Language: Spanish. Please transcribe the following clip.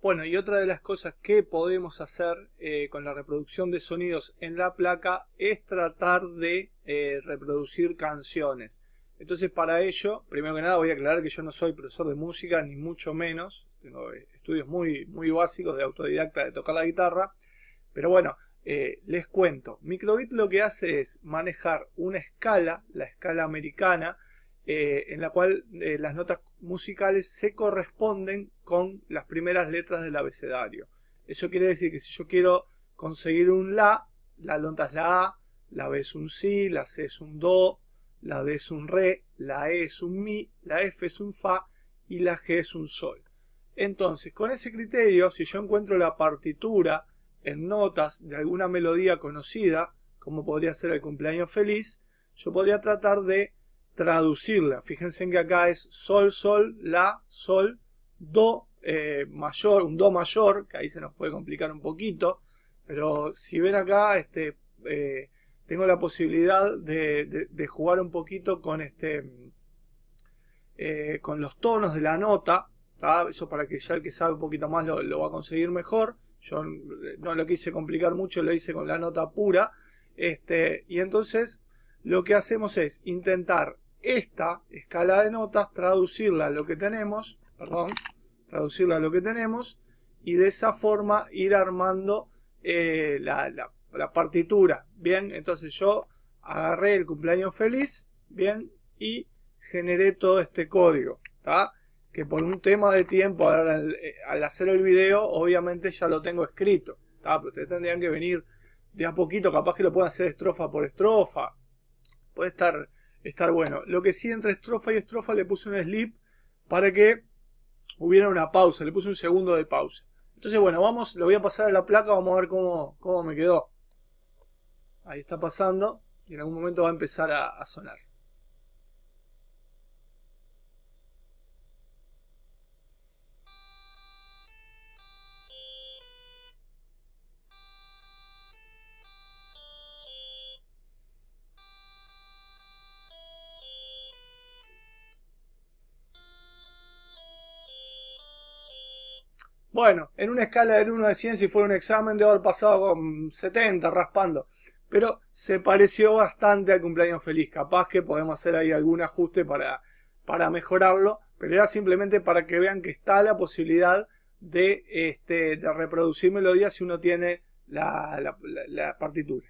Bueno, y otra de las cosas que podemos hacer eh, con la reproducción de sonidos en la placa es tratar de eh, reproducir canciones. Entonces para ello, primero que nada voy a aclarar que yo no soy profesor de música, ni mucho menos. Tengo eh, estudios muy, muy básicos de autodidacta de tocar la guitarra. Pero bueno, les cuento. Microbit lo que hace es manejar una escala, la escala americana, eh, en la cual eh, las notas musicales se corresponden con las primeras letras del abecedario. Eso quiere decir que si yo quiero conseguir un La, la nota es la A, la B es un Si, la C es un Do, la D es un Re, la E es un Mi, la F es un Fa y la G es un Sol. Entonces, con ese criterio, si yo encuentro la partitura en notas de alguna melodía conocida, como podría ser el cumpleaños feliz, yo podría tratar de traducirla. Fíjense que acá es sol, sol, la, sol, do eh, mayor, un do mayor, que ahí se nos puede complicar un poquito, pero si ven acá, este, eh, tengo la posibilidad de, de, jugar un poquito con, este, eh, con los tonos de la nota, eso para que ya el que sabe un poquito más lo, lo va a conseguir mejor. Yo no lo quise complicar mucho, lo hice con la nota pura. Este, y entonces lo que hacemos es intentar esta escala de notas, traducirla a lo que tenemos, perdón, traducirla a lo que tenemos y de esa forma ir armando eh, la, partitura. Bien, entonces yo agarré el cumpleaños feliz, bien, y generé todo este código, Que por un tema de tiempo, eh, al, hacer el video, obviamente ya lo tengo escrito, Pero ustedes tendrían que venir de a poquito, capaz que lo pueda hacer estrofa por estrofa. Puede estar estar bueno. Lo que sí, entre estrofa y estrofa le puse un slip para que hubiera una pausa. Le puse un segundo de pausa. Entonces, bueno, vamos, lo voy a pasar a la placa, vamos a ver cómo, cómo me quedó. Ahí está pasando y en algún momento va a empezar a sonar. Bueno, en una escala del 1 de 100, si fuera un examen, de haber pasado con 70, raspando. Pero se pareció bastante al cumpleaños feliz. Capaz que podemos hacer ahí algún ajuste para, para mejorarlo. Pero era simplemente para que vean que está la posibilidad de, este, reproducir melodías si uno tiene la partitura.